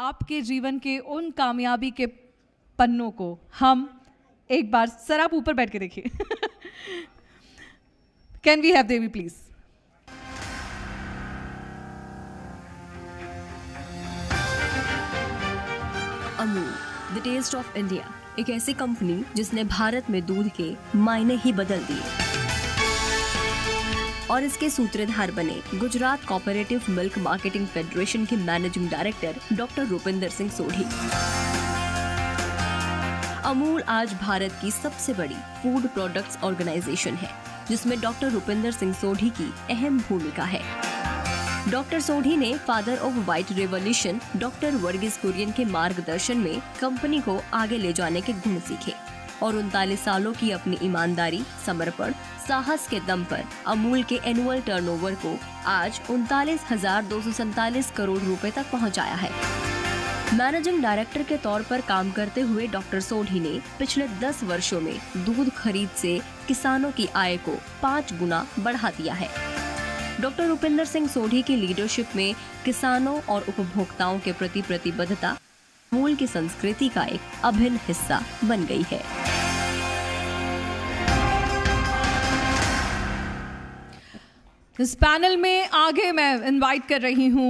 आपके जीवन के उन कामयाबी के पन्नों को हम एक बार सर आप ऊपर बैठ के देखिए can we have Devi please Amul the taste of India एक ऐसी कंपनी जिसने भारत में दूध के मायने ही बदल दिए और इसके सूत्रधार बने Gujarat cooperative milk marketing federation के managing director doctor Rupinder Singh Sodhi Amul आज भारत की सबसे बड़ी फूड प्रोडक्ट्स ऑर्गेनाइजेशन है जिसमें डॉक्टर रूपिंदर सिंह सोढ़ी की अहम भूमिका है डॉक्टर सोढ़ी ने father of white revolution doctor Verghese Kurien के मार्गदर्शन में कंपनी को आगे ले जाने के गुण सीखे और उनतालीस सालों की अपनी ईमानदारी समर्पण साहस के दम पर अमूल के एनुअल टर्नओवर को आज उनतालीस हजार दो सौ सैतालीस करोड़ रुपए तक पहुंचाया है मैनेजिंग डायरेक्टर के तौर पर काम करते हुए डॉक्टर सोढ़ी ने पिछले 10 वर्षों में दूध खरीद से किसानों की आय को पाँच गुना बढ़ा दिया है डॉक्टर उपेंद्र सिंह सोढ़ी की लीडरशिप में किसानों और उपभोक्ताओं के प्रति प्रतिबद्धता मूल की संस्कृति का एक अभिन्न हिस्सा बन गई है इस पैनल में आगे मैं इनवाइट कर रही हूँ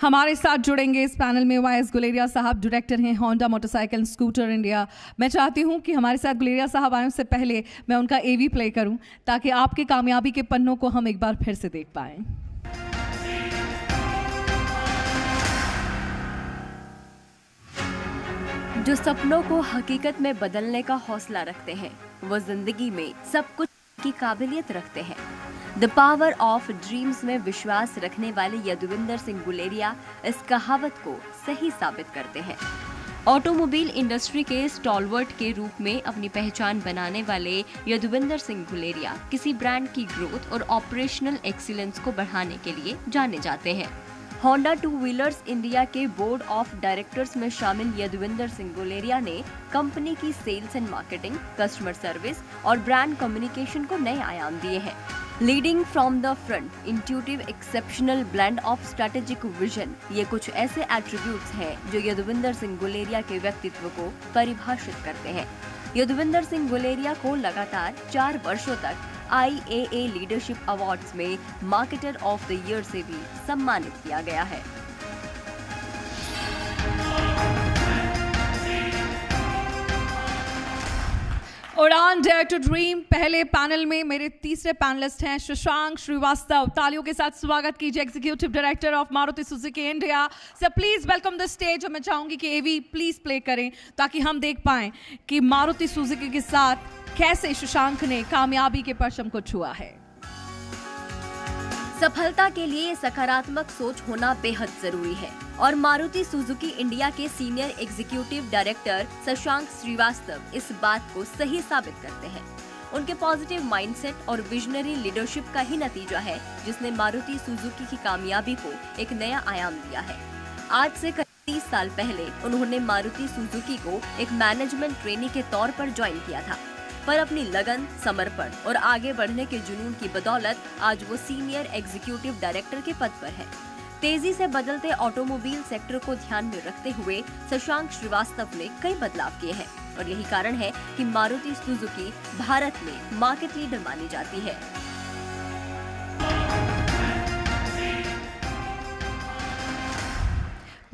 हमारे साथ जुड़ेंगे इस पैनल में वाई एस गुलेरिया साहब डायरेक्टर हैं होंडा मोटरसाइकिल स्कूटर इंडिया मैं चाहती हूं कि हमारे साथ गुलेरिया साहब आए उससे पहले मैं उनका एवी प्ले करूं ताकि आपके कामयाबी के पन्नों को हम एक बार फिर से देख पाएँ जो सपनों को हकीकत में बदलने का हौसला रखते हैं वो जिंदगी में सब कुछ की काबिलियत रखते हैं द पावर ऑफ ड्रीम्स में विश्वास रखने वाले यदुविंदर सिंह गुलेरिया इस कहावत को सही साबित करते हैं ऑटोमोबाइल इंडस्ट्री के स्टॉलवर्ट के रूप में अपनी पहचान बनाने वाले यदुविंदर सिंह गुलेरिया किसी ब्रांड की ग्रोथ और ऑपरेशनल एक्सीलेंस को बढ़ाने के लिए जाने जाते हैं होंडा टू व्हीलर्स इंडिया के बोर्ड ऑफ डायरेक्टर्स में शामिल यदुविंदर सिंह गुलेरिया ने कंपनी की sales and marketing customer service और ब्रांड कम्युनिकेशन को नए आयाम दिए हैं leading from the front intuitive exceptional blend of strategic vision ये कुछ ऐसे एट्रीब्यूट्स हैं जो यदुविंदर सिंह गुलेरिया के व्यक्तित्व को परिभाषित करते हैं यदुविंदर सिंह गुलेरिया को लगातार चार वर्षों तक ए लीडरशिप अवार्ड्स में मार्केटर ऑफ द ईयर से भी सम्मानित किया गया है उड़ान डेयर टू ड्रीम पहले पैनल में मेरे तीसरे पैनलिस्ट हैं शशांक श्रीवास्तव तालियों के साथ स्वागत कीजिए executive director of Maruti Suzuki India sir please welcome the stage और मैं चाहूंगी कि एवी प्लीज प्ले करें ताकि हम देख पाएं कि मारुति सुजुकी के साथ कैसे शशांक ने कामयाबी के परचम को छुआ है सफलता के लिए सकारात्मक सोच होना बेहद जरूरी है और मारुति सुजुकी इंडिया के senior executive director Shashank Srivastava इस बात को सही साबित करते हैं उनके पॉजिटिव माइंडसेट और विजनरी लीडरशिप का ही नतीजा है जिसने मारुति सुजुकी की कामयाबी को एक नया आयाम दिया है आज से करीब तीस साल पहले उन्होंने मारुति सुजुकी को एक मैनेजमेंट ट्रेनी के तौर पर ज्वाइन किया था पर अपनी लगन समर्पण और आगे बढ़ने के जुनून की बदौलत आज वो सीनियर एग्जीक्यूटिव डायरेक्टर के पद पर है तेजी से बदलते ऑटोमोबाइल सेक्टर को ध्यान में रखते हुए शशांक श्रीवास्तव ने कई बदलाव किए हैं और यही कारण है कि मारुति सुजुकी भारत में मार्केट लीडर मानी जाती है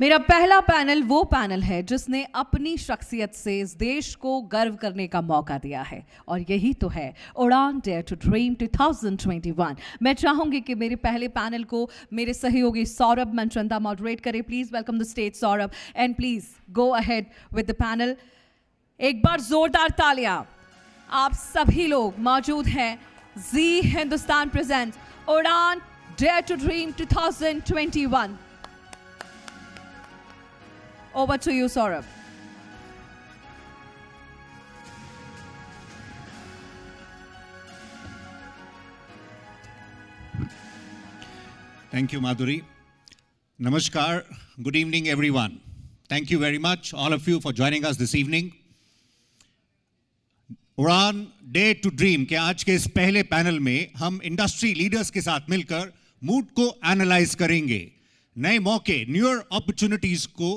मेरा पहला पैनल वो पैनल है जिसने अपनी शख्सियत से इस देश को गर्व करने का मौका दिया है और यही तो है उड़ान डेयर टू ड्रीम 2021 मैं चाहूंगी कि मेरे पहले पैनल को मेरे सहयोगी सौरभ मनचंदा मॉडरेट करें please welcome the stage Saurabh and please go ahead with the panel एक बार ज़ोरदार तालियां आप सभी लोग मौजूद हैं जी Hindustan present Udaan dare to dream 2021 Over to you, Saurabh. Thank you, Madhuri. Namaskar. Good evening, everyone. Thank you very much, all of you, for joining us this evening. Udaan dare to dream के आज के इस पहले पैनल में हम industry leaders के साथ मिलकर मूड को एनालाइज करेंगे नए मौके न्यूअर अपॉर्चुनिटीज को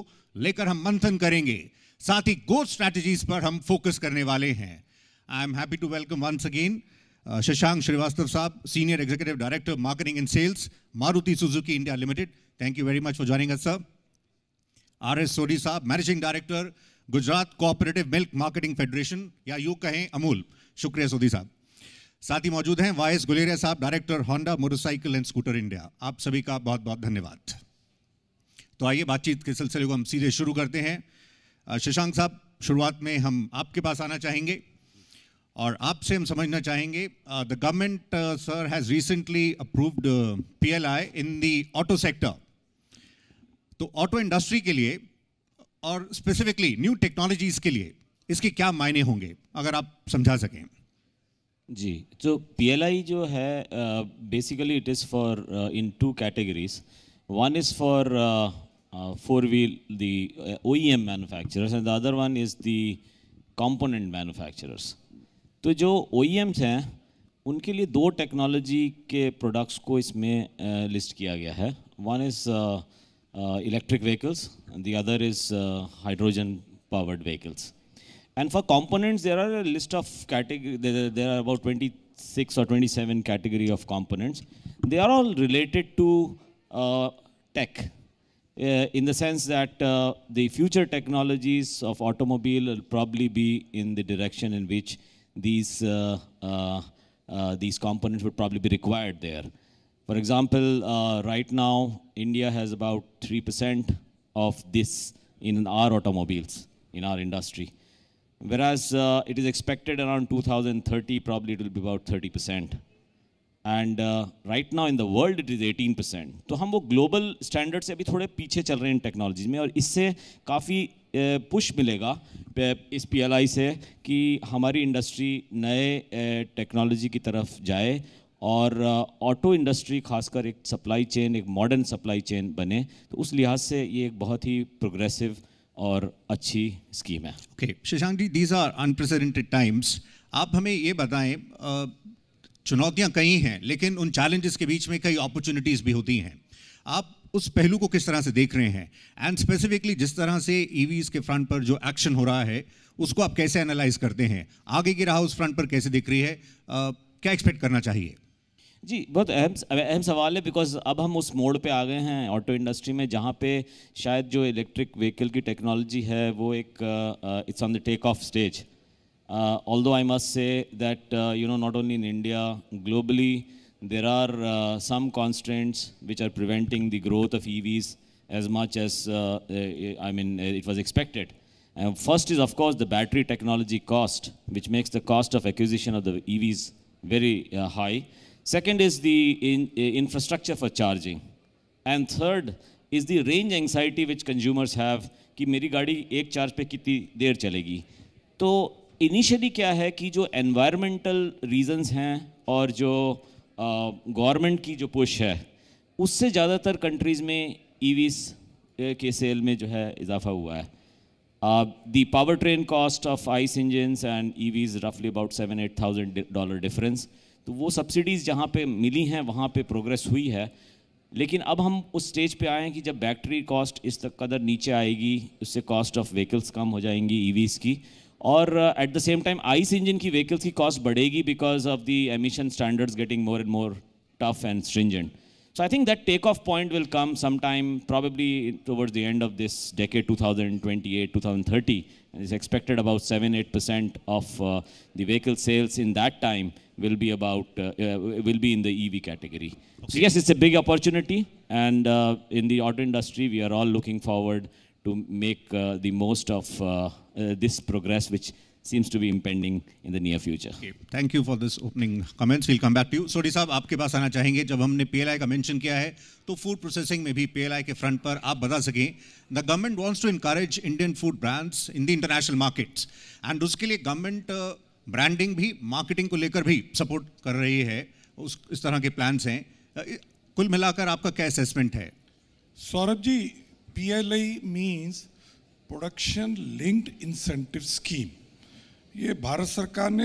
लेकर हम मंथन करेंगे साथ ही गोल स्ट्रैटेजीज पर हम फोकस करने वाले हैं I am happy to welcome once again Shashank Srivastava साहब senior executive director marketing and sales Maruti Suzuki India limited thank you very much for joining us sir R S Sodhi साहब managing director Gujarat cooperative milk marketing federation या यू कहें अमूल शुक्रिया सोदी साहब साथ ही मौजूद हैं वाई एस गुलेरिया साहब director Honda motorcycle and scooter India आप सभी का बहुत बहुत धन्यवाद तो आइए बातचीत के सिलसिले को हम सीधे शुरू करते हैं शशांक साहब शुरुआत में हम आपके पास आना चाहेंगे और आपसे हम समझना चाहेंगे the government sir has recently approved PLI in the auto sector तो ऑटो इंडस्ट्री के लिए और स्पेसिफिकली न्यू टेक्नोलॉजीज़ के लिए इसके क्या मायने होंगे अगर आप समझा सकें जी तो पीएलआई जो है basically it is for in two categories one is for uh, four-wheel, the uh, OEM manufacturers, and the other one is the component manufacturers. तो जो ओ हैं उनके लिए दो टेक्नोलॉजी के प्रोडक्ट्स को इसमें लिस्ट किया गया है electric vehicles and the other is uh, hydrogen powered vehicles. and for components, there are a list of category. There, there, are about 26 or 27 category of components. They are all related to uh, tech. Uh, in the sense that uh, the future technologies of automobile will probably be in the direction in which these, uh, these components would probably be required there. For example, right now, India has about 3% of this in our automobiles, in our industry. Whereas it is expected around 2030, probably it will be about 30%. And right now in the world it is 18 percent तो हम वो global standard से अभी थोड़े पीछे चल रहे हैं इन टेक्नोलॉजीज में और इससे काफ़ी पुश मिलेगा इस पीएलआई से कि हमारी इंडस्ट्री नए टेक्नोलॉजी की तरफ जाए और ऑटो इंडस्ट्री खासकर एक सप्लाई चेन एक मॉडर्न सप्लाई चेन बने तो उस लिहाज से ये एक बहुत ही प्रोग्रेसिव और अच्छी स्कीम है okay okay. Shashank ji these are unprecedented times आप हमें ये बताएं चुनौतियां कई हैं लेकिन उन चैलेंजेस के बीच में कई अपॉर्चुनिटीज़ भी होती हैं आप उस पहलू को किस तरह से देख रहे हैं एंड स्पेसिफिकली जिस तरह से ईवीज e के फ्रंट पर जो एक्शन हो रहा है उसको आप कैसे एनालाइज करते हैं आगे की राह उस फ्रंट पर कैसे दिख रही है आ, क्या एक्सपेक्ट करना चाहिए जी बहुत अहम अहम सवाल है बिकॉज अब हम उस मोड़ पे आ गए हैं ऑटो इंडस्ट्री में जहाँ पे शायद जो इलेक्ट्रिक व्हीकल की टेक्नोलॉजी है वो एक it's on the take off stage Uh, although I must say that, uh, you know, not only in India, globally, there are uh, some constraints which are preventing the growth of EVs as much as, uh, uh, I mean, uh, it was expected. And first is, of course, the battery technology cost, which makes the cost of acquisition of the EVs very high. Second is the in, infrastructure for charging. And third is the range anxiety which consumers have, कि मेरी गाड़ी एक charge पे कितनी देर चलेगी तो initially क्या है कि जो एनवायरमेंटल रीजंस हैं और जो गवर्नमेंट uh, की जो पुश है उससे ज़्यादातर कंट्रीज़ में ईवीस e uh, के सेल में जो है इजाफा हुआ है the power train cost of ICE engines and EVs रफली about seven eight thousand dollar difference तो वो सब्सिडीज़ जहाँ पे मिली हैं वहाँ पे प्रोग्रेस हुई है लेकिन अब हम उस स्टेज पे आए हैं कि जब बैटरी कॉस्ट इस तक कदर नीचे आएगी उससे कॉस्ट ऑफ व्हीकल्स कम हो जाएंगी ईवीज़ e की Or uh, at the same time, ICE engine की vehicles की cost badegi because of the emission standards getting more and more tough and stringent. So I think that takeoff point will come sometime probably towards the end of this decade, 2028, 2030. it's expected about 7-8% of uh, the vehicle sales in that time will be about uh, will be in the EV category. So yes, it's a big opportunity, and in the auto industry, we are all looking forward to make uh, the most of uh, uh, this progress, which seems to be impending in the near future. Okay. Thank you for this opening comments. We'll come back to you. Sodhi साहब आपके पास आना चाहेंगे जब हमने PLI का mention किया है तो फूड प्रोसेसिंग में भी पीएलआई के फ्रंट पर आप बता सकें the government wants to encourage Indian food brands in the international markets and उसके लिए गवर्नमेंट ब्रांडिंग भी मार्केटिंग को लेकर भी सपोर्ट कर रही है उस इस तरह के प्लान्स हैं कुल मिलाकर आपका क्या असेसमेंट है Saurabh ji PLI means production linked incentive scheme ये भारत सरकार ने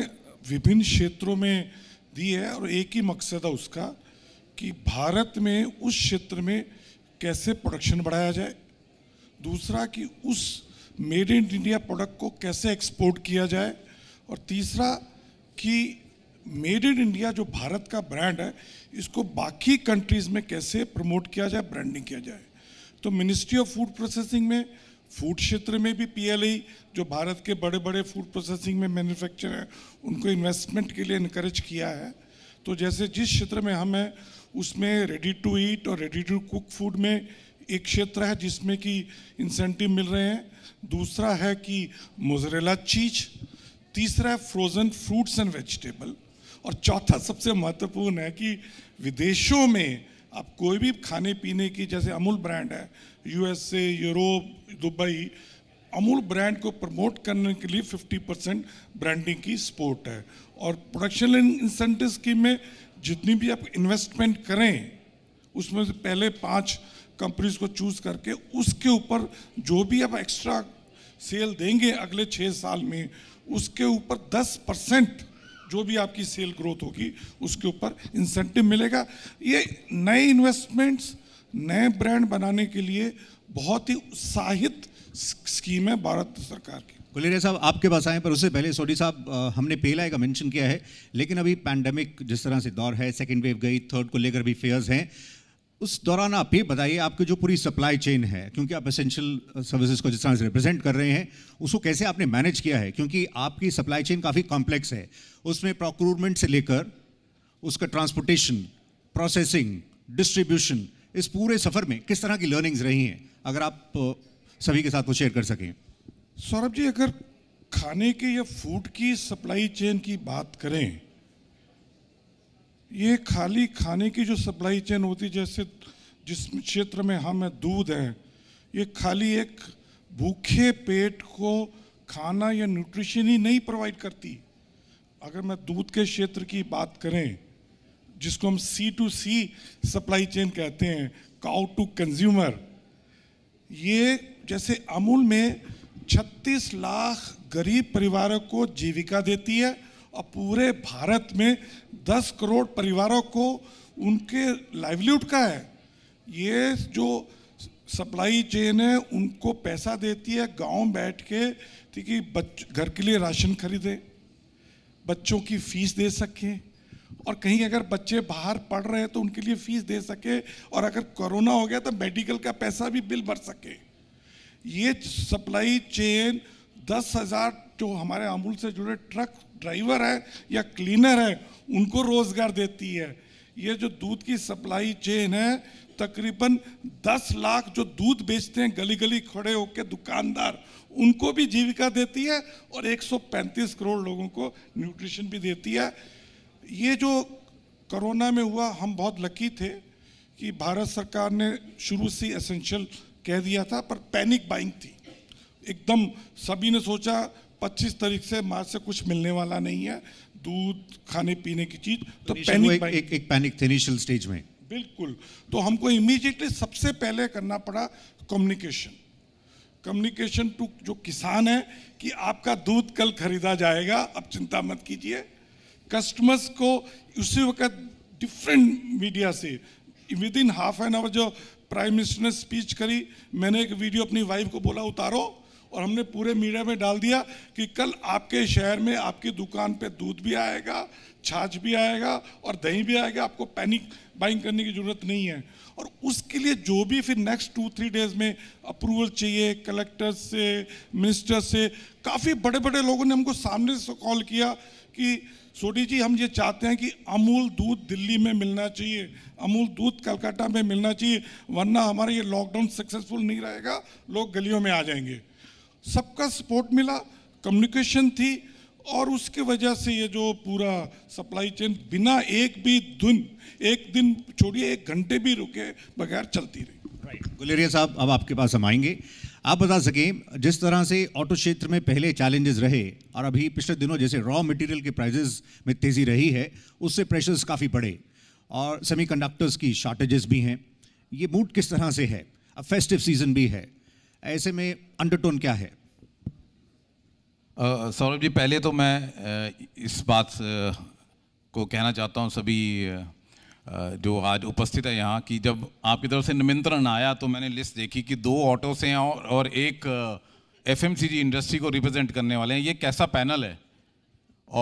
विभिन्न क्षेत्रों में दी है और एक ही मकसद है उसका कि भारत में उस क्षेत्र में कैसे प्रोडक्शन बढ़ाया जाए दूसरा कि उस मेड इन इंडिया प्रोडक्ट को कैसे एक्सपोर्ट किया जाए और तीसरा कि मेड इन इंडिया जो भारत का ब्रांड है इसको बाकी कंट्रीज़ में कैसे प्रमोट किया जाए ब्रांडिंग किया जाए तो मिनिस्ट्री ऑफ फूड प्रोसेसिंग में फूड क्षेत्र में भी पी जो भारत के बड़े बड़े फूड प्रोसेसिंग में मैन्युफैक्चर हैं उनको इन्वेस्टमेंट के लिए इनक्रेज किया है तो जैसे जिस क्षेत्र में हम हैं उसमें रेडी टू ईट और रेडी टू कुक फूड में एक क्षेत्र है जिसमें कि इंसेंटिव मिल रहे हैं दूसरा है कि मोजरेला चीज तीसरा है फ्रोज़न फ्रूट्स एंड वेजिटेबल और चौथा सबसे महत्वपूर्ण है कि विदेशों में आप कोई भी खाने पीने की जैसे अमूल ब्रांड है USA Europe Dubai Amul brand को प्रमोट करने के लिए 50 परसेंट ब्रांडिंग की सपोर्ट है और प्रोडक्शन इंसेंटिव स्कीम में जितनी भी आप इन्वेस्टमेंट करें उसमें से पहले पाँच कंपनीज को चूज करके उसके ऊपर जो भी आप एक्स्ट्रा सेल देंगे अगले छः साल में उसके ऊपर 10 परसेंट जो भी आपकी सेल ग्रोथ होगी उसके ऊपर इंसेंटिव मिलेगा ये नए इन्वेस्टमेंट्स नए ब्रांड बनाने के लिए बहुत ही उत्साहित स्कीम है भारत सरकार की गुलेरिया साहब आपके पास आए पर उससे पहले सोडी साहब हमने पेला का मेंशन किया है लेकिन अभी पैंडमिक जिस तरह से दौर है सेकेंड वेव गई थर्ड को लेकर भी फेयर्स हैं उस दौरान आप ये बताइए आपकी जो पूरी सप्लाई चेन है क्योंकि आप एसेंशियल सर्विसेज uh, को जिस तरह से रिप्रेजेंट कर रहे हैं उसको कैसे आपने मैनेज किया है क्योंकि आपकी सप्लाई चेन काफ़ी कॉम्प्लेक्स है उसमें प्रोक्रूरमेंट से लेकर उसका ट्रांसपोर्टेशन प्रोसेसिंग डिस्ट्रीब्यूशन इस पूरे सफ़र में किस तरह की लर्निंग्स रही हैं अगर आप uh, सभी के साथ वो शेयर कर सकें सौरभ जी अगर खाने के या फूड की सप्लाई चेन की बात करें ये खाली खाने की जो सप्लाई चेन होती जैसे जिस क्षेत्र में हम हैं दूध है ये खाली एक भूखे पेट को खाना या न्यूट्रिशन ही नहीं प्रोवाइड करती अगर मैं दूध के क्षेत्र की बात करें जिसको हम C to C supply chain कहते हैं काउ टू कंज्यूमर ये जैसे अमूल में 36 लाख गरीब परिवारों को जीविका देती है और पूरे भारत में 10 करोड़ परिवारों को उनके लाइवलीहुड का है ये जो सप्लाई चेन है उनको पैसा देती है गांव बैठ के ठीक है बच घर के लिए राशन खरीदें बच्चों की फीस दे सकें और कहीं अगर बच्चे बाहर पढ़ रहे हैं तो उनके लिए फीस दे सके और अगर कोरोना हो गया तो मेडिकल का पैसा भी बिल भर सके ये सप्लाई चेन दस हज़ार जो हमारे अमूल से जुड़े ट्रक ड्राइवर है या क्लीनर है उनको रोज़गार देती है ये जो दूध की सप्लाई चेन है तकरीबन 10 लाख जो दूध बेचते हैं गली गली खड़े होकर दुकानदार उनको भी जीविका देती है और 135 करोड़ लोगों को न्यूट्रिशन भी देती है ये जो कोरोना में हुआ हम बहुत लकी थे कि भारत सरकार ने शुरू से एसेंशियल कह दिया था पर पैनिक बाइंग थी एकदम सभी ने सोचा 25 तारीख से मार्च से कुछ मिलने वाला नहीं है दूध खाने पीने की चीज तो पैनिक तो एक पैनिक थे इनिशियल स्टेज में बिल्कुल तो हमको इमीडिएटली सबसे पहले करना पड़ा कम्युनिकेशन कम्युनिकेशन टू जो किसान है कि आपका दूध कल खरीदा जाएगा अब चिंता मत कीजिए कस्टमर्स को उसी वक्त डिफरेंट मीडिया से within half an hour जो प्राइम मिनिस्टर ने स्पीच करी मैंने एक वीडियो अपनी वाइफ को बोला उतारो और हमने पूरे मीडिया में डाल दिया कि कल आपके शहर में आपकी दुकान पे दूध भी आएगा छाछ भी आएगा और दही भी आएगा आपको पैनिक बाइंग करने की ज़रूरत नहीं है और उसके लिए जो भी फिर नेक्स्ट टू थ्री डेज में अप्रूवल चाहिए कलेक्टर से मिनिस्टर से काफ़ी बड़े बड़े लोगों ने हमको सामने से कॉल किया कि सोडी जी हम ये चाहते हैं कि अमूल दूध दिल्ली में मिलना चाहिए अमूल दूध कलकत्ता में मिलना चाहिए वरना हमारा ये लॉकडाउन सक्सेसफुल नहीं रहेगा लोग गलियों में आ जाएंगे सबका सपोर्ट मिला कम्युनिकेशन थी और उसके वजह से ये जो पूरा सप्लाई चेन बिना एक भी धुन एक दिन छोड़िए एक घंटे भी रुके बगैर चलती रही राइट गुलेरिया साहब अब आपके पास हम आएंगे आप बता सकें जिस तरह से ऑटो क्षेत्र में पहले चैलेंजेस रहे और अभी पिछले दिनों जैसे रॉ मटेरियल के प्राइजेस में तेज़ी रही है उससे प्रेशर्स काफ़ी बढ़े और सेमीकंडक्टर्स की शॉर्टेजेस भी हैं ये मूड किस तरह से है अब फेस्टिव सीज़न भी है ऐसे में अंडरटोन क्या है सौरभ जी पहले तो मैं इस बात को कहना चाहता हूँ सभी जो आज उपस्थित है यहाँ कि जब आपकी तरफ से निमंत्रण आया तो मैंने लिस्ट देखी कि दो ऑटो से हैं और, और एक एफ इंडस्ट्री को रिप्रेजेंट करने वाले हैं ये कैसा पैनल है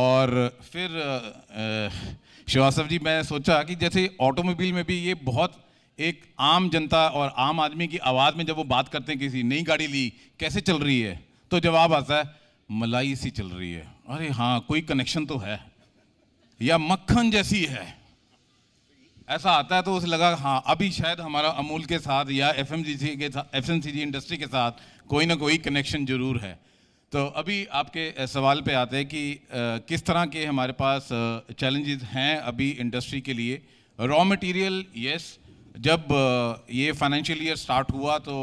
और फिर श्रीवास्तव जी मैं सोचा कि जैसे ऑटोमोबाइल में भी ये बहुत एक आम जनता और आम आदमी की आवाज़ में जब वो बात करते हैं किसी नई गाड़ी ली कैसे चल रही है तो जवाब आता है मलाई सी चल रही है अरे हाँ कोई कनेक्शन तो है या मक्खन जैसी है ऐसा आता है तो उसे लगा हाँ अभी शायद हमारा अमूल के साथ या एफ के साथ एफ इंडस्ट्री के साथ कोई ना कोई कनेक्शन जरूर है तो अभी आपके सवाल पे आते हैं कि आ, किस तरह के हमारे पास चैलेंजेस हैं अभी इंडस्ट्री के लिए रॉ मटेरियल यस जब ये फाइनेंशियल ईयर स्टार्ट हुआ तो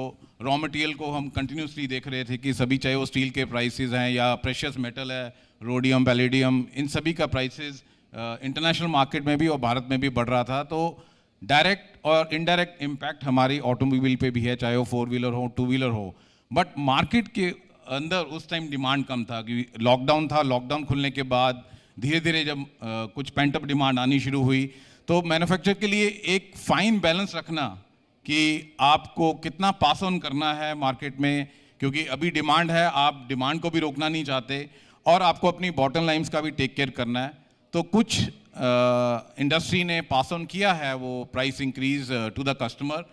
रॉ मटेरियल को हम कंटिन्यूसली देख रहे थे कि सभी चाहे वो स्टील के प्राइसेस हैं या प्रेशियस मेटल है रोडियम पैलेडियम इन सभी का प्राइसेस इंटरनेशनल मार्केट में भी और भारत में भी बढ़ रहा था तो डायरेक्ट और इनडायरेक्ट इम्पैक्ट हमारी ऑटोमोबाइल पे भी है चाहे वो फोर व्हीलर हो टू व्हीलर हो बट मार्केट के अंदर उस टाइम डिमांड कम था कि लॉकडाउन था लॉकडाउन खुलने के बाद धीरे धीरे जब आ, कुछ पेंटअप डिमांड आनी शुरू हुई तो मैन्युफैक्चर के लिए एक फाइन बैलेंस रखना कि आपको कितना पास ऑन करना है मार्केट में क्योंकि अभी डिमांड है आप डिमांड को भी रोकना नहीं चाहते और आपको अपनी बॉटम लाइन्स का भी टेक केयर करना है तो कुछ इंडस्ट्री ने पास ऑन किया है वो price increase to the customer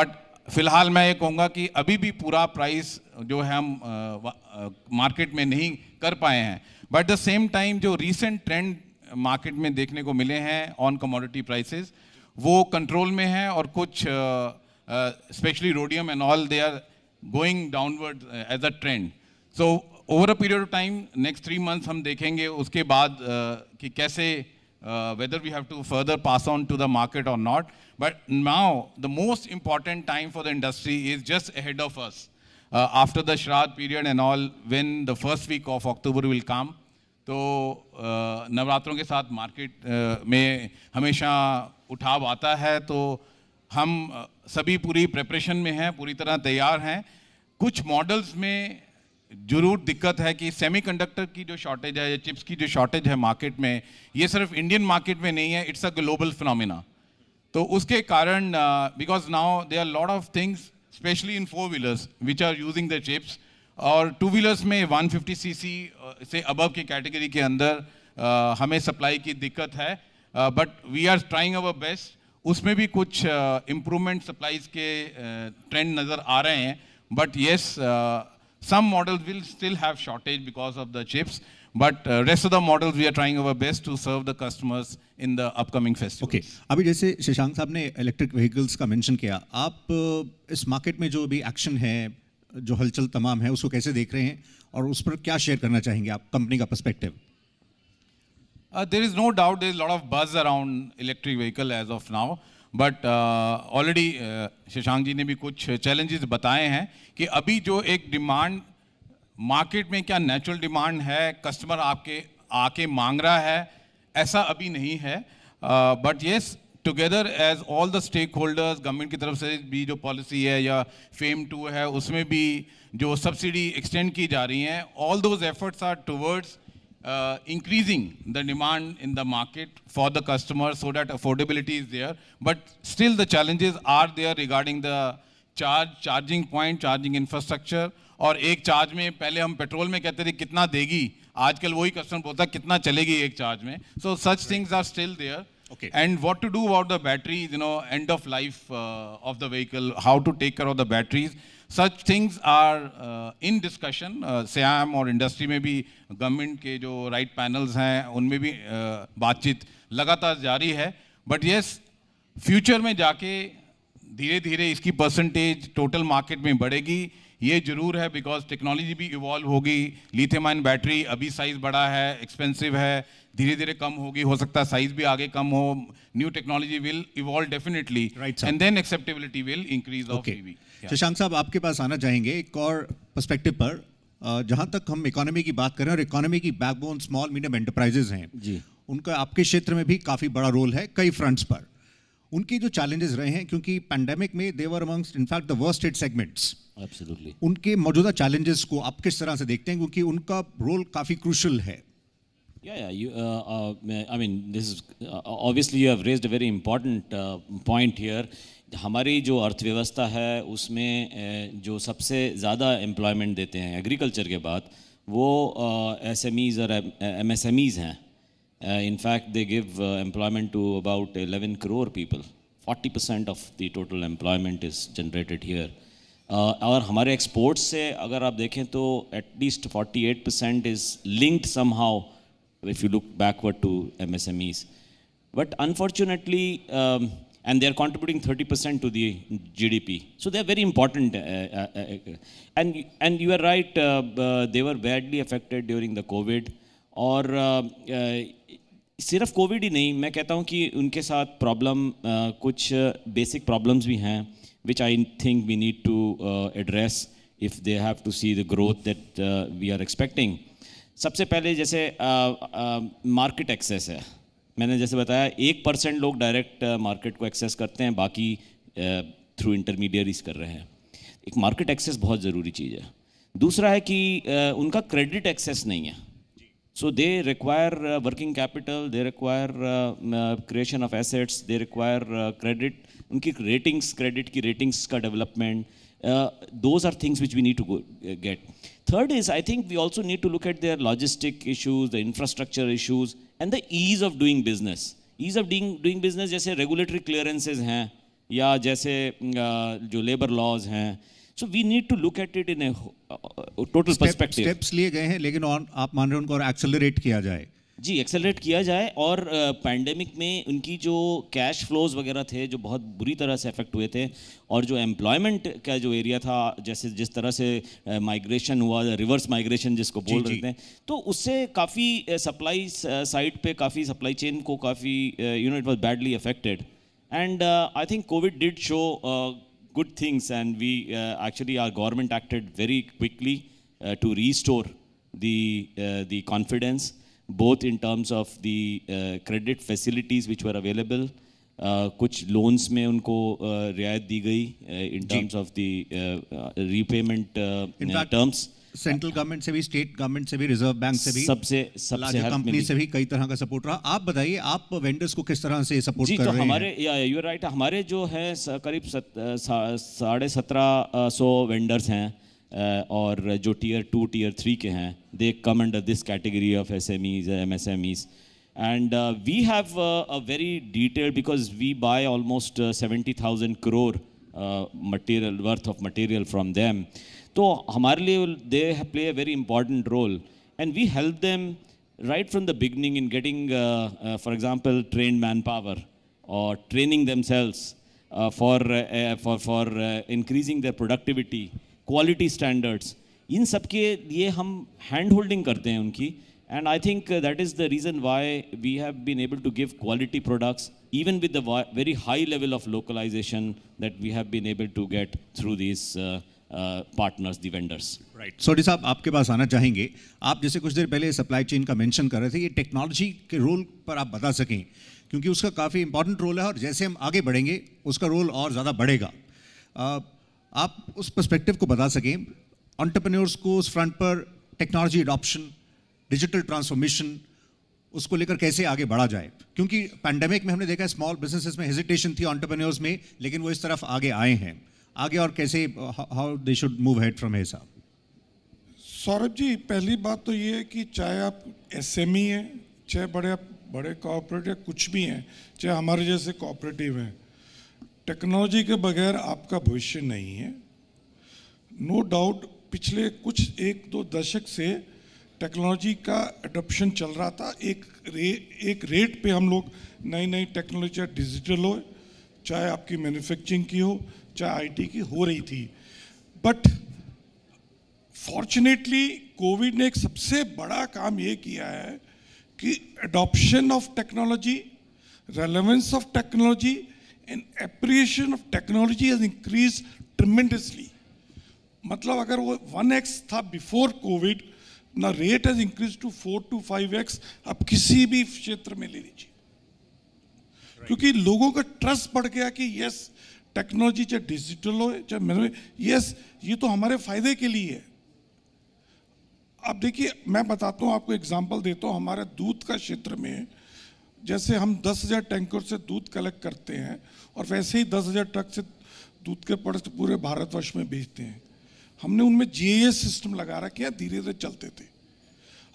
but फिलहाल मैं ये कहूँगा कि अभी भी पूरा प्राइस जो है हम मार्केट में नहीं कर पाए हैं बट द सेम टाइम जो रीसेंट ट्रेंड मार्केट में देखने को मिले हैं ऑन कमोडिटी प्राइसेस वो कंट्रोल में हैं और कुछ specially rhodium and all they are going downward as a trend so over a period of time next three months हम देखेंगे उसके बाद uh, कि कैसे whether we have to further pass on to the market और not but now the most important time for the industry is just ahead of us after the Shraddh period and all when the first week of October will come तो नवरात्रों के साथ market में हमेशा उठाव आता है तो हम सभी पूरी प्रिपरेशन में हैं पूरी तरह तैयार हैं कुछ मॉडल्स में जरूर दिक्कत है कि सेमीकंडक्टर की जो शॉर्टेज है या चिप्स की जो शॉर्टेज है मार्केट में ये सिर्फ इंडियन मार्केट में नहीं है इट्स अ ग्लोबल फिनोमिना तो उसके कारण because now they are lot of things specially in four wheelers which are using the chips और टू व्हीलर्स में 150 सीसी uh, से अबव की कैटेगरी के अंदर आ, uh, हमें सप्लाई की दिक्कत है but we are trying our best उसमें भी कुछ इम्प्रूवमेंट uh, सप्लाईज के ट्रेंड नज़र आ रहे हैं but yes some model will still have shortage because of the chips but rest of the models we are trying our best to serve the customers in the upcoming festival okay अभी जैसे शशांक साहब ने electric vehicles का mention किया आप इस market में जो अभी एक्शन है जो हलचल तमाम है उसको कैसे देख रहे हैं और उस पर क्या शेयर करना चाहेंगे आप कंपनी का perspective there is no doubt there is lot of buzz around electric vehicle as of now but already Shashank ji ने भी कुछ चैलेंजेस बताए हैं कि अभी जो एक डिमांड मार्केट में क्या नेचुरल डिमांड है कस्टमर आपके आके मांग रहा है ऐसा अभी नहीं है but uh, yes together as all the stakeholders government की तरफ से भी जो पॉलिसी है या फेम टू है उसमें भी जो सब्सिडी एक्सटेंड की जा रही हैं all those efforts are towards increasing the demand in the market for the customer so that affordability is there but still the challenges are there regarding the charge charging point charging infrastructure और एक charge में पहले हम petrol में कहते थे कितना देगी आजकल वही कस्टमर बोलता कितना चलेगी एक चार्ज में so such things are still there Okay. And what to do about the batteries, you know, end of life uh, of the vehicle, how to take care of the batteries. Such things are uh, in discussion. Uh, SIAM or industry में भी government ke jo right panels hain unme bhi uh, baat chit lagatar jari hai but yes future mein jaake धीरे धीरे इसकी percentage total market में बढ़ेगी ये जरूर है बिकॉज टेक्नोलॉजी भी इवॉल्व होगी लिथियम आयन बैटरी अभी साइज़ बड़ा है एक्सपेंसिव है धीरे धीरे कम होगी हो सकता है साइज भी आगे कम हो new technology will evolve definitely and then acceptability will increase of EV Shashank साहब आपके पास आना चाहेंगे एक और पर्सपेक्टिव पर जहां तक हम इकोनॉमी की बात करें और इकोनॉमी की बैकबोन स्मॉल मीडियम एंटरप्राइजेज हैं जी उनका आपके क्षेत्र में भी काफ़ी बड़ा रोल है कई फ्रंट्स पर उनके जो चैलेंजेस रहे हैं क्योंकि पैंडेमिक में they were amongst in fact the worst hit segments Absolutely. उनके मौजूदा चैलेंजेस को आप किस तरह से देखते हैं क्योंकि उनका रोल काफ़ी क्रूशल है Yeah, yeah. You, uh, uh, I mean, this is uh, obviously you have raised a very important uh, point here. हमारी जो अर्थव्यवस्था है उसमें uh, जो सबसे ज़्यादा एम्प्लॉयमेंट देते हैं एग्रीकल्चर के बाद वो एस एम ईज़ और एम एस एम ईज़ हैं fact they give employment to about eleven crore people 40% of the total employment is generated here. और uh, हमारे एक्सपोर्ट्स से अगर आप देखें तो at least forty eight percent is linked somehow if you look backward to M M S Es but unfortunately and they are contributing thirty percent to the D P so they are very important and and you are right they were badly affected during the covid और uh, uh, सिर्फ covid ही नहीं मैं कहता हूँ कि उनके साथ प्रॉब्लम कुछ बेसिक प्रॉब्लम्स भी हैं which I think we need to uh, address if they have to see the growth that uh, we are expecting. सबसे पहले जैसे मार्केट uh, एक्सेस uh, है मैंने जैसे बताया एक परसेंट लोग डायरेक्ट मार्केट uh, को एक्सेस करते हैं बाकी थ्रू इंटरमीडियरीज कर रहे हैं एक मार्केट एक्सेस बहुत ज़रूरी चीज़ है दूसरा है कि उनका क्रेडिट एक्सेस नहीं है So they require uh, working capital, they require uh, uh creation of assets, they require uh, credit, unki ratings, credit ki ratings ka development. Uh, those are things which we need to go, get. Third is, I think we also need to look at their logistic issues, the infrastructure issues, and the ease of doing business. Ease of doing, doing business jaise regulatory clearances हैं, या जैसे jo labor laws हैं, so we need to look at it in total steps लिए गए हैं लेकिन और आप मान रहे हैं उनको और एक्सेलरेट किया जाए जी एक्सेलरेट किया जाए और पैंडेमिक uh, में उनकी जो कैश फ्लोज वगैरह थे जो बहुत बुरी तरह से अफेक्ट हुए थे और जो एम्प्लॉयमेंट का जो एरिया था जैसे जिस तरह से माइग्रेशन uh, हुआ रिवर्स माइग्रेशन जिसको बोल रहे थे तो उससे काफ़ी सप्लाई साइड पे काफ़ी सप्लाई चेन को काफ़ी you know it was badly affected and I think covid did show good things, and we uh, actually our government acted very quickly uh, to restore the uh, the confidence, both in terms of the credit facilities which were available. which loans में उनको रियायत दी गई in terms of the repayment terms. Central government से भी state government से भी reserve bank से भी सबसे सबसे कंपनी से भी कई तरह का सपोर्ट रहा आप बताइए आप वेंडर्स को किस तरह से सपोर्ट जी, तो कर तो रहे हमारे हैं? या यू राइट हमारे जो है करीब साढ़े सत्रह सौ वेंडर्स हैं और जो टीयर टू टीयर थ्री के हैं they come under this category of S M Es M S M Es and uh, we have uh, a very detailed because we buy almost uh, 70000 crore uh, material worth of material तो हमारे लिए they play a very important role and we help them right from the beginning in getting, uh, uh, for example, trained manpower or training themselves uh, for, for, for increasing their productivity, quality standards. इन सब के लिए हम hand holding करते हैं उनकी and I think that is the reason why we have been able to give quality products even with the very high level of localization that we have been able to get through this partners the vendors right Sodhi साहब आपके पास आना चाहेंगे आप जैसे कुछ देर पहले supply chain का mention कर रहे थे ये टेक्नोलॉजी के रोल पर आप बता सकें क्योंकि उसका काफ़ी इंपॉर्टेंट रोल है और जैसे हम आगे बढ़ेंगे उसका रोल और ज़्यादा बढ़ेगा uh, आप उस पर्सपेक्टिव को बता सकें ऑन्टरप्रन्योर्स को उस फ्रंट पर टेक्नोलॉजी अडॉप्शन डिजिटल ट्रांसफॉर्मेशन उसको लेकर कैसे आगे बढ़ा जाए क्योंकि पैंडेमिक में हमने देखा स्मॉल बिजनेसेस में हेजिटेशन थी ऑन्टरप्रेन्योर्स में लेकिन वो इस तरफ आगे आए हैं आगे और कैसे how they should move head from है साहब सौरभ जी पहली बात तो ये है कि चाहे आप एस एम ई हैं चाहे बड़े बड़े कॉपरेटिव या कुछ भी हैं चाहे हमारे जैसे कॉपरेटिव हैं टेक्नोलॉजी के बगैर आपका भविष्य नहीं है नो no डाउट पिछले कुछ एक दो दशक से टेक्नोलॉजी का एडप्शन चल रहा था एक रे एक रेट पे हम लोग नई नई टेक्नोलॉजी डिजिटल हो चाहे आपकी मैन्युफैक्चरिंग की हो चाहे आईटी की हो रही थी बट फॉर्चुनेटली कोविड ने एक सबसे बड़ा काम ये किया है कि adoption of technology relevance of technology and appreciation of technology has increase tremendously मतलब अगर वो वन एक्स था बिफोर कोविड ना rate has increase to four to five X आप किसी भी क्षेत्र में ले लीजिए right. क्योंकि लोगों का ट्रस्ट बढ़ गया कि यस yes, टेक्नोलॉजी चाहे डिजिटल हो चाहे मेरे यस ये तो हमारे फायदे के लिए है अब देखिए मैं बताता हूँ आपको एग्जाम्पल देता हूँ हमारे दूध का क्षेत्र में जैसे हम 10,000 टैंकर से दूध कलेक्ट करते हैं और वैसे ही 10,000 ट्रक से दूध के पड़ पूरे भारतवर्ष में बेचते हैं हमने उनमें जी सिस्टम लगा रखे हैं धीरे धीरे चलते थे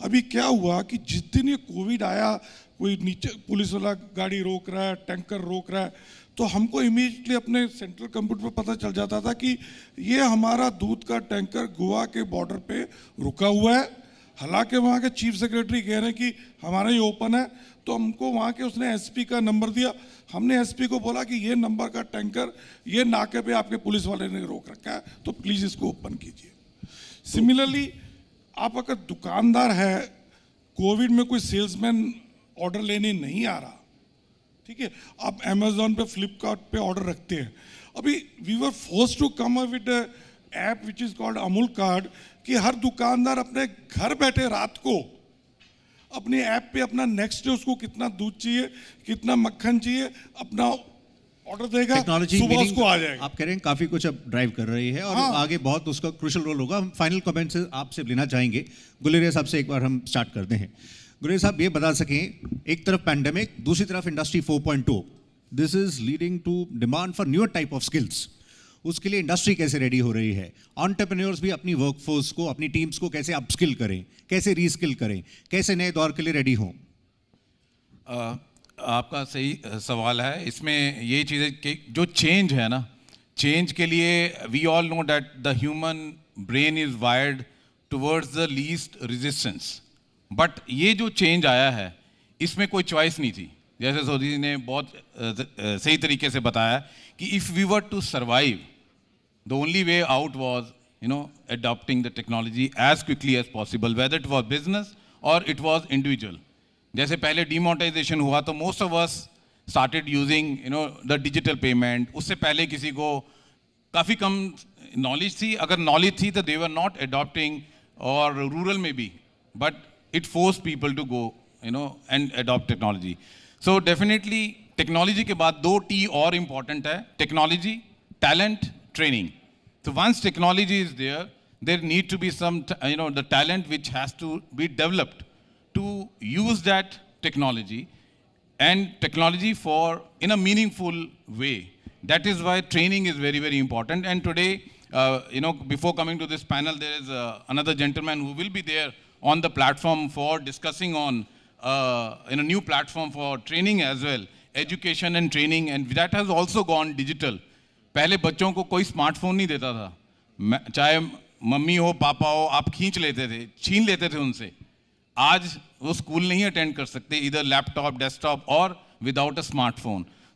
अभी क्या हुआ कि जिस दिन ये कोविड आया कोई नीचे पुलिस वाला गाड़ी रोक रहा है टैंकर रोक रहा है तो हमको इमीजिएटली अपने सेंट्रल कंप्यूटर पर पता चल जाता था कि ये हमारा दूध का टैंकर गोवा के बॉर्डर पे रुका हुआ है हालांकि वहाँ के चीफ सेक्रेटरी कह रहे हैं कि हमारा ये ओपन है तो हमको वहाँ के उसने एसपी का नंबर दिया हमने एसपी को बोला कि ये नंबर का टैंकर ये नाके पे आपके पुलिस वाले ने रोक रखा है तो प्लीज़ इसको ओपन कीजिए सिमिलरली आप अगर दुकानदार है कोविड में कोई सेल्समैन ऑर्डर लेने नहीं आ रहा ठीक है आप अमेजोन पे फ्लिपकार्ट पे ऑर्डर रखते हैं अभी we were forced to come with app which is called Amul card कि हर दुकानदार अपने घर बैठे रात को अपने ऐप पे अपना नेक्स्ट डे उसको कितना दूध चाहिए कितना मक्खन चाहिए अपना ऑर्डर देगा टेक्नोलॉजी सुबह उसको आ जाएगा आप कह रहे हैं काफी कुछ अब ड्राइव कर रही है और हाँ। आगे बहुत उसका क्रुशल रोल होगा हम फाइनल कमेंट्स आपसे लेना चाहेंगे गुलेरिया साहब से एक बार हम स्टार्ट करते हैं गुरे साहब ये बता सकें एक तरफ पैंडेमिक दूसरी तरफ industry 4.2 this is leading to demand for new type of skills उसके लिए इंडस्ट्री कैसे रेडी हो रही है ऑन्टरप्रेन्योर्स भी अपनी वर्कफोर्स को अपनी टीम्स को कैसे अपस्किल करें कैसे रीस्किल करें कैसे नए दौर के लिए रेडी हों आपका सही सवाल है इसमें ये चीज़ें जो चेंज है ना चेंज के लिए we all know that the human brain is wired towards the least resistance but ये जो चेंज आया है इसमें कोई चॉइस नहीं थी जैसे सोदी जी ने बहुत सही तरीके से बताया कि if we were to survive the only way out was you know adopting the technology as quickly as possible whether it was business और इट वॉज इंडिविजुअल जैसे पहले डिमोनेटाइजेशन हुआ तो most of us started using you know the digital payment उससे पहले किसी को काफ़ी कम नॉलेज थी अगर नॉलेज थी तो दे वर नॉट एडॉप्टिंग और रूरल में भी but it forced people to go, you know, and adopt technology. So definitely, technology ke baad do T or important hai. Technology, talent, training. So once technology is there, there need to be some, you know, the talent which has to be developed to use that technology and technology for in a meaningful way. That is why training is very, very important. And today, uh, you know, before coming to this panel, there is uh, another gentleman who will be there on the platform for discussing on uh, in a new platform for training as well, education and training, and that has also gone digital. पहले बच्चों को कोई smartphone नहीं देता था, चाहे mummy हो पापा हो आप खींच लेते थे, छीन लेते थे उनसे। आज वो स्कूल नहीं अटेंड कर सकते, इधर लैपटॉप, डेस्कटॉप और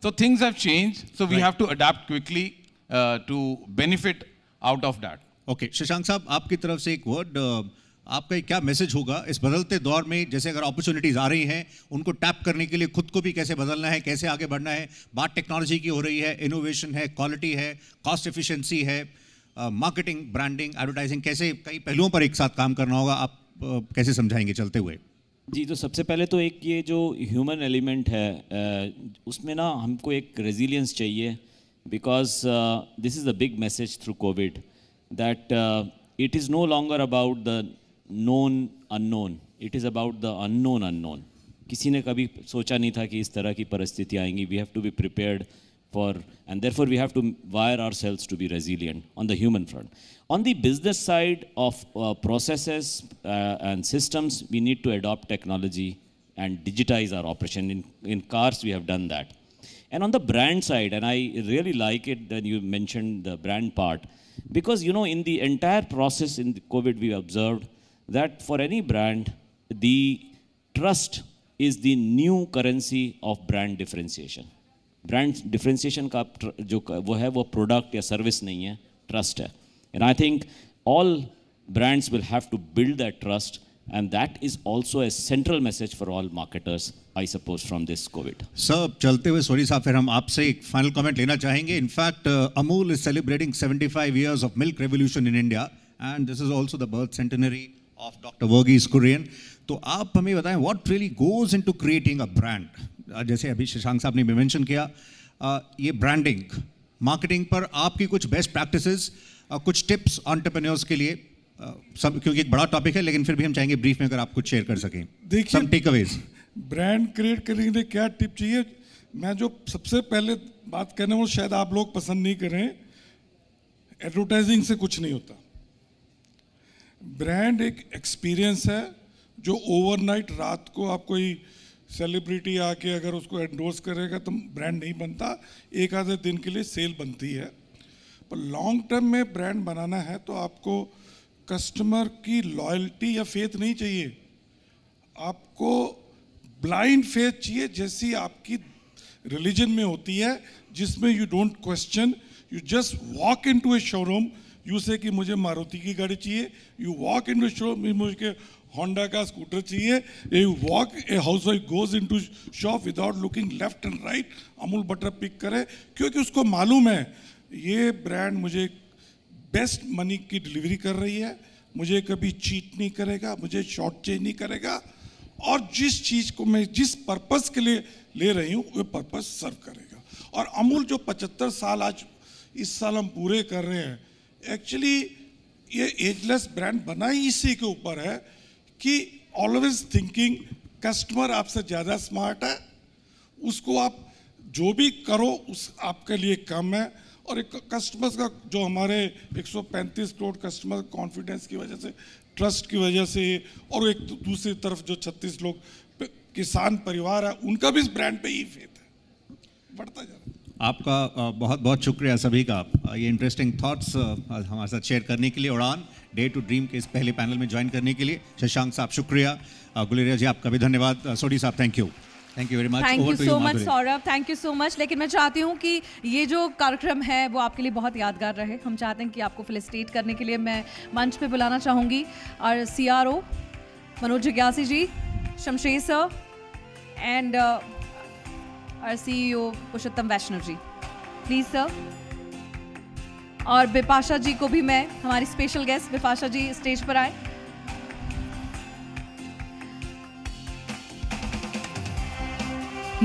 So things have changed, so we have to adapt quickly uh, to benefit out of that. Okay, Shashank साहब, आपकी तरफ से एक वर्ड आपका क्या मैसेज होगा इस बदलते दौर में जैसे अगर अपॉर्चुनिटीज़ आ रही हैं उनको टैप करने के लिए खुद को भी कैसे बदलना है कैसे आगे बढ़ना है बात टेक्नोलॉजी की हो रही है इनोवेशन है क्वालिटी है कॉस्ट एफिशिएंसी है मार्केटिंग ब्रांडिंग एडवर्टाइजिंग कैसे कई पहलुओं पर एक साथ काम करना होगा आप कैसे समझाएंगे चलते हुए जी तो सबसे पहले तो एक ये जो ह्यूमन एलिमेंट है उसमें ना हमको एक रेजिलियंस चाहिए because this is the big message through covid that it is no longer about the known unknown. It is about the unknown unknown. किसी ने कभी सोचा नहीं था कि इस तरह की परिस्थिति आएंगी We have to be prepared for and therefore we have to wire ourselves to be resilient on the human front on the business side of uh, processes uh, and systems we need to adopt technology and digitize our operation in, in cars we have done that and on the brand side and i really like it that you mentioned the brand part because you know in the entire process in covid we observed that for any brand, the trust is the new currency of brand differentiation. Brand differentiation ka jo wo hai wo product या service nahi hai trust hai. And I think all brands will have to build that trust and that is also a central message for all marketers i suppose from this covid sir chalte hue sorry sir fir hum aap se ek final comment lena chahenge in fact uh, amul is celebrating 75 years of milk revolution in india and this is also the birth centenary of Dr. Verghese Kurian. तो आप हमें बताएं what really goes in to creating a brand जैसे अभी शशांक साहब ने भी mention किया ये ब्रांडिंग मार्केटिंग पर आपकी कुछ बेस्ट प्रैक्टिसेस कुछ टिप्स ऑन्टरप्रेन्योर्स के लिए सब क्योंकि एक बड़ा टॉपिक है लेकिन फिर भी हम चाहेंगे ब्रीफ में अगर आप कुछ शेयर कर सकें देखिए टेक अवेज ब्रांड क्रिएट करने के लिए क्या टिप चाहिए मैं जो सबसे पहले बात करने वो शायद आप लोग पसंद नहीं करें एडवर्टाइजिंग से कुछ नहीं होता ब्रांड एक एक्सपीरियंस है जो ओवरनाइट रात को आप कोई सेलिब्रिटी आके अगर उसको एंडोर्स करेगा तो ब्रांड नहीं बनता एक आधे दिन के लिए सेल बनती है पर लॉन्ग टर्म में ब्रांड बनाना है तो आपको कस्टमर की लॉयल्टी या फेथ नहीं चाहिए आपको ब्लाइंड फेथ चाहिए जैसी आपकी रिलीजन में होती है जिसमें you don't question you just walk into a showroom you say कि मुझे मारुति की गाड़ी चाहिए you walk into shop मुझे होंडा का स्कूटर चाहिए you walk a housewife goes into shop without looking left and right Amul butter pick करे क्योंकि उसको मालूम है ये ब्रांड मुझे बेस्ट मनी की डिलीवरी कर रही है मुझे कभी चीट नहीं करेगा मुझे शॉर्ट चेंज नहीं करेगा और जिस चीज़ को मैं जिस पर्पस के लिए ले रही हूँ वह पर्पज़ सर्व करेगा और अमूल जो 75 साल आज इस साल हम पूरे कर रहे हैं एक्चुअली ये एजलेस ब्रांड बना ही इसी के ऊपर है कि ऑलवेज थिंकिंग कस्टमर आपसे ज़्यादा स्मार्ट है उसको आप जो भी करो उस आपके लिए कम है और एक कस्टमर्स का जो हमारे 135 करोड़ कस्टमर कॉन्फिडेंस की वजह से ट्रस्ट की वजह से और एक दूसरी तरफ जो 36 लोग किसान परिवार है उनका भी इस ब्रांड पे ही फेथ है बढ़ता जा रहा है आपका बहुत बहुत शुक्रिया सभी का ये इंटरेस्टिंग थॉट्स हमारे साथ शेयर करने के लिए उड़ान डे टू ड्रीम के इस पहले पैनल में ज्वाइन करने के लिए शशांक साहब शुक्रिया गुलेरिया जी आपका भी धन्यवाद सोडी साहब thank you thank you very much thank you so much Saurabh thank you so much लेकिन मैं चाहती हूँ कि ये जो कार्यक्रम है वो आपके लिए बहुत यादगार रहे हम चाहते हैं कि आपको फिलिस्टेट करने के लिए मैं मंच पर बुलाना चाहूँगी और सी मनोज जिज्ञासी ji Shamsher sir and E और CEO Purushottam Vaishnav ji please sir और बिपाशा जी को भी मैं हमारी special guest Bipasha ji stage पर आए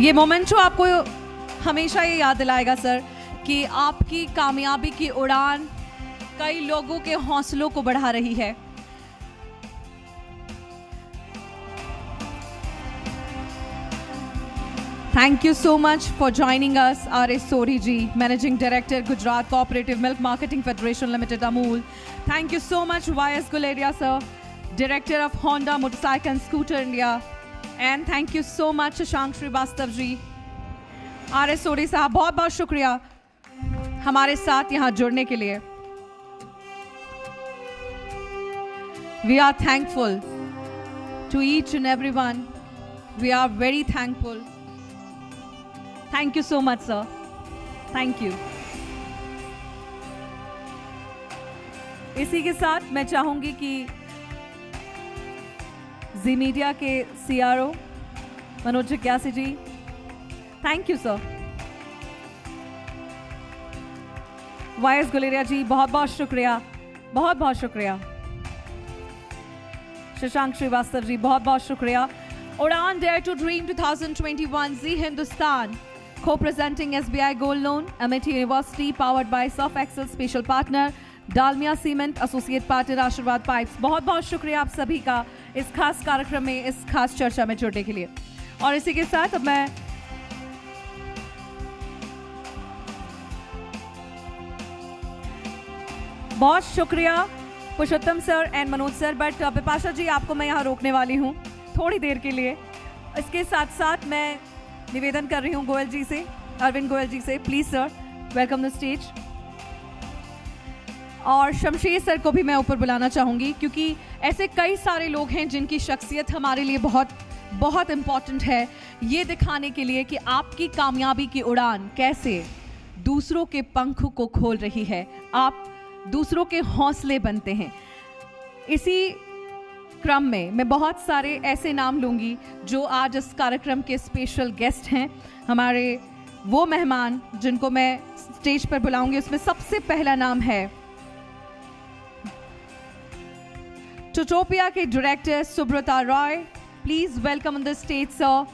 ये मोमेंट जो आपको हमेशा ये याद दिलाएगा सर कि आपकी कामयाबी की उड़ान कई लोगों के हौसलों को बढ़ा रही है thank you so much for joining us R S Sodhi ji managing director Gujarat cooperative milk marketing federation limited Amul thank you so much Y S Guleria sir director of Honda motorcycle scooter India and thank you so much Shashank Shrivastava ji R S Sodhi साहब बहुत बहुत शुक्रिया हमारे साथ यहाँ जुड़ने के लिए we are thankful to each and everyone we are very thankful Thank you so much, sir. Thank you इसी के साथ मैं चाहूंगी कि जी मीडिया के सीआरओ मनोज जिज्ञासी ji thank you sir Y S Guleria ji बहुत बहुत शुक्रिया बहुत बहुत शुक्रिया शशांक श्रीवास्तव जी बहुत बहुत शुक्रिया Udaan dare to dream 2021 Zee Hindustan Co-presenting SBI Gold Loan, MIT University, powered by Surf Excel Special Partner, Dalmia Cement, Associate Partner, आशीर्वाद Pipes. बहुत बहुत शुक्रिया आप सभी का इस खास कार्यक्रम में इस खास चर्चा में जुड़ने के लिए और इसी के साथ अब मैं बहुत शुक्रिया Purushottam sir and Manoj sir but Bipasha ji आपको मैं यहाँ रोकने वाली हूँ थोड़ी देर के लिए इसके साथ साथ मैं निवेदन कर रही हूँ गोयल जी से अरविंद गोयल जी से please sir welcome the stage और शमशेर सर को भी मैं ऊपर बुलाना चाहूँगी क्योंकि ऐसे कई सारे लोग हैं जिनकी शख्सियत हमारे लिए बहुत बहुत इम्पॉर्टेंट है ये दिखाने के लिए कि आपकी कामयाबी की उड़ान कैसे दूसरों के पंख को खोल रही है आप दूसरों के हौसले बनते हैं इसी क्रम में मैं बहुत सारे ऐसे नाम लूंगी जो आज इस कार्यक्रम के स्पेशल गेस्ट हैं हमारे वो मेहमान जिनको मैं स्टेज पर बुलाऊंगी उसमें सबसे पहला नाम है टोटोपिया के director Subrata Roy please welcome on the stage sir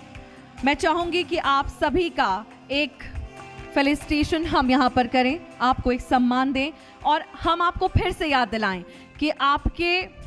मैं चाहूंगी कि आप सभी का एक फेलिस्टेशन हम यहाँ पर करें आपको एक सम्मान दें और हम आपको फिर से याद दिलाएं कि आपके